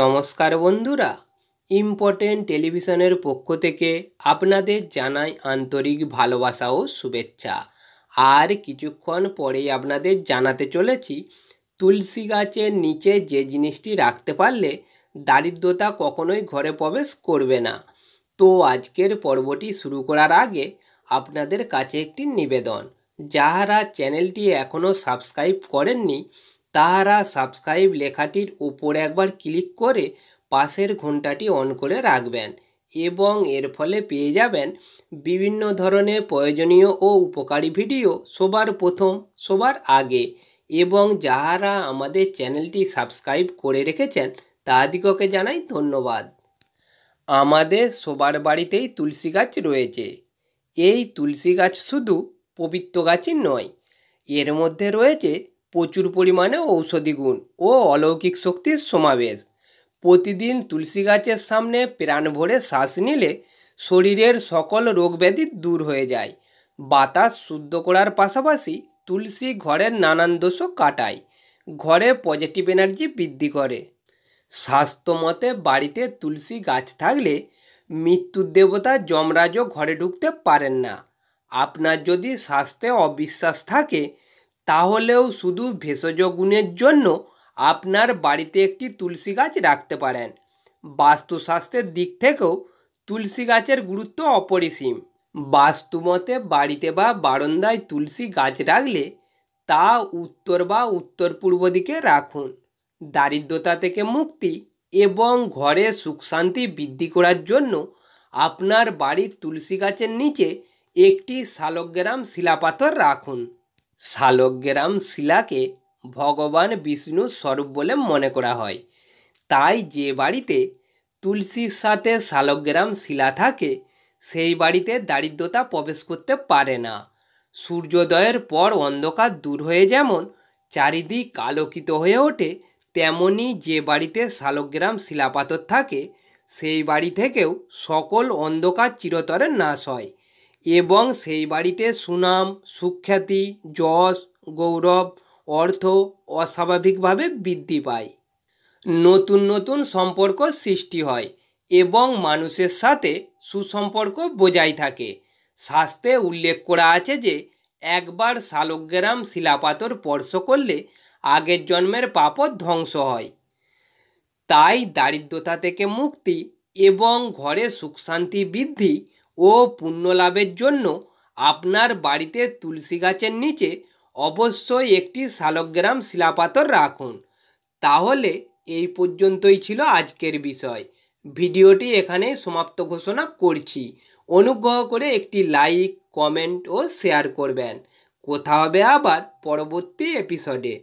নমস্কার বন্ধুরা ইম্পর্টেন্ট টেলিভিশনের পক্ষ থেকে আপনাদের জানাই আন্তরিক ভালোবাসা ও শুভেচ্ছা আর কিছুক্ষণ পরেই আপনাদের জানাতে চলেছি তুলসী গাছের নিচে যে জিনিসটি রাখতে পারলে দারিদ্রতা কখনোই ঘরে প্রবেশ করবে না তো আজকের পর্বটি শুরু করার আগে আপনাদের কাছে একটি নিবেদন যাহারা চ্যানেলটি এখনও সাবস্ক্রাইব করেননি তারা সাবস্ক্রাইব লেখাটির উপর একবার ক্লিক করে পাশের ঘন্টাটি অন করে রাখবেন এবং এর ফলে পেয়ে যাবেন বিভিন্ন ধরনের প্রয়োজনীয় ও উপকারী ভিডিও সবার প্রথম সবার আগে এবং যারা আমাদের চ্যানেলটি সাবস্ক্রাইব করে রেখেছেন তাদিগকে জানাই ধন্যবাদ আমাদের সবার বাড়িতেই তুলসী গাছ রয়েছে এই তুলসী গাছ শুধু পবিত্র গাছই নয় এর মধ্যে রয়েছে প্রচুর পরিমাণে ঔষধি গুণ ও অলৌকিক শক্তির সমাবেশ প্রতিদিন তুলসী গাছের সামনে প্রাণ ভরে শ্বাস নিলে শরীরের সকল রোগব্যাধি দূর হয়ে যায় বাতাস শুদ্ধ করার পাশাপাশি তুলসী ঘরের নানান দোষও কাটায় ঘরে পজিটিভ এনার্জি বৃদ্ধি করে স্বাস্থ্য মতে বাড়িতে তুলসী গাছ থাকলে মৃত্যুর দেবতা যমরাজও ঘরে ঢুকতে পারেন না আপনার যদি স্বাস্থ্যে অবিশ্বাস থাকে তাহলেও শুধু ভেষজ গুণের জন্য আপনার বাড়িতে একটি তুলসী গাছ রাখতে পারেন বাস্তুশাস্ত্রের দিক থেকেও তুলসী গাছের গুরুত্ব অপরিসীম বাস্তুমতে বাড়িতে বা বারান্দায় তুলসী গাছ রাখলে তা উত্তর বা উত্তর পূর্ব দিকে রাখুন দারিদ্রতা থেকে মুক্তি এবং ঘরে সুখ শান্তি বৃদ্ধি করার জন্য আপনার বাড়ির তুলসী গাছের নিচে একটি শালগ্রাম শিলাপাথর রাখুন শালগ্রাম শিলাকে ভগবান বিষ্ণুর স্বরূপ বলে মনে করা হয় তাই যে বাড়িতে তুলসীর সাথে শালগ্রাম শিলা থাকে সেই বাড়িতে দারিদ্রতা প্রবেশ করতে পারে না সূর্যোদয়ের পর অন্ধকার দূর হয়ে যেমন চারিদিক আলোকিত হয়ে ওঠে তেমনি যে বাড়িতে শালগ্রাম শিলাপাথর থাকে সেই বাড়ি থেকেও সকল অন্ধকার চিরতরে নাশ হয় এবং সেই বাড়িতে সুনাম সুখ্যাতি যশ গৌরব অর্থ অস্বাভাবিকভাবে বৃদ্ধি পায় নতুন নতুন সম্পর্ক সৃষ্টি হয় এবং মানুষের সাথে সুসম্পর্ক বজায় থাকে শাস্তে উল্লেখ করা আছে যে একবার শালগ্রাম শিলাপাতর স্পর্শ করলে আগের জন্মের পাপর ধ্বংস হয় তাই দারিদ্রতা থেকে মুক্তি এবং ঘরে সুখ শান্তি বৃদ্ধি ও পুণ্যলাভের জন্য আপনার বাড়িতে তুলসী গাছের নিচে অবশ্যই একটি শালগ্রাম শিলাপাথর রাখুন তাহলে এই পর্যন্তই ছিল আজকের বিষয় ভিডিওটি এখানে সমাপ্ত ঘোষণা করছি অনুগ্রহ করে একটি লাইক কমেন্ট ও শেয়ার করবেন কোথা হবে আবার পরবর্তী এপিসোডে